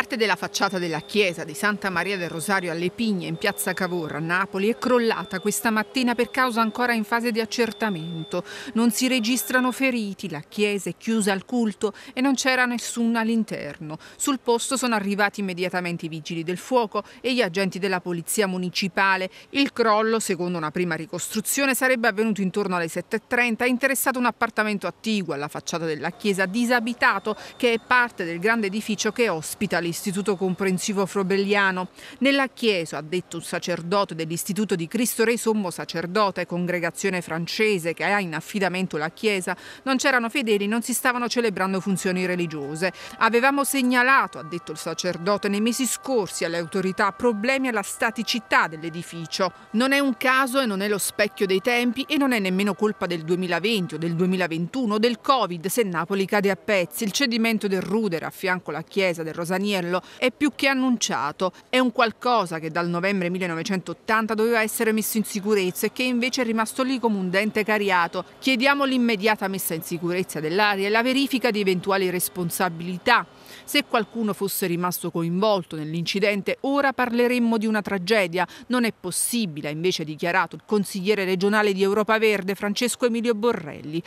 Parte della facciata della chiesa di Santa Maria del Rosario alle Pigne in piazza Cavour a Napoli è crollata questa mattina per causa ancora in fase di accertamento. Non si registrano feriti, la chiesa è chiusa al culto e non c'era nessuno all'interno. Sul posto sono arrivati immediatamente i vigili del fuoco e gli agenti della polizia municipale. Il crollo, secondo una prima ricostruzione, sarebbe avvenuto intorno alle 7.30 ha interessato un appartamento attiguo alla facciata della chiesa disabitato che è parte del grande edificio che ospita l'interno all'Istituto Comprensivo Frobelliano. Nella chiesa, ha detto un sacerdote dell'Istituto di Cristo Re Sommo Sacerdote, congregazione francese che ha in affidamento la chiesa, non c'erano fedeli, non si stavano celebrando funzioni religiose. Avevamo segnalato, ha detto il sacerdote, nei mesi scorsi alle autorità problemi alla staticità dell'edificio. Non è un caso e non è lo specchio dei tempi e non è nemmeno colpa del 2020 o del 2021 o del Covid se Napoli cade a pezzi. Il cedimento del rudere a fianco alla chiesa del Rosaniero Agnello è più che annunciato. È un qualcosa che dal novembre 1980 doveva essere messo in sicurezza e che invece è rimasto lì come un dente cariato. Chiediamo l'immediata messa in sicurezza dell'aria e la verifica di eventuali responsabilità. Se qualcuno fosse rimasto coinvolto nell'incidente, ora parleremmo di una tragedia. Non è possibile, ha invece dichiarato il consigliere regionale di Europa Verde Francesco Emilio Borrelli.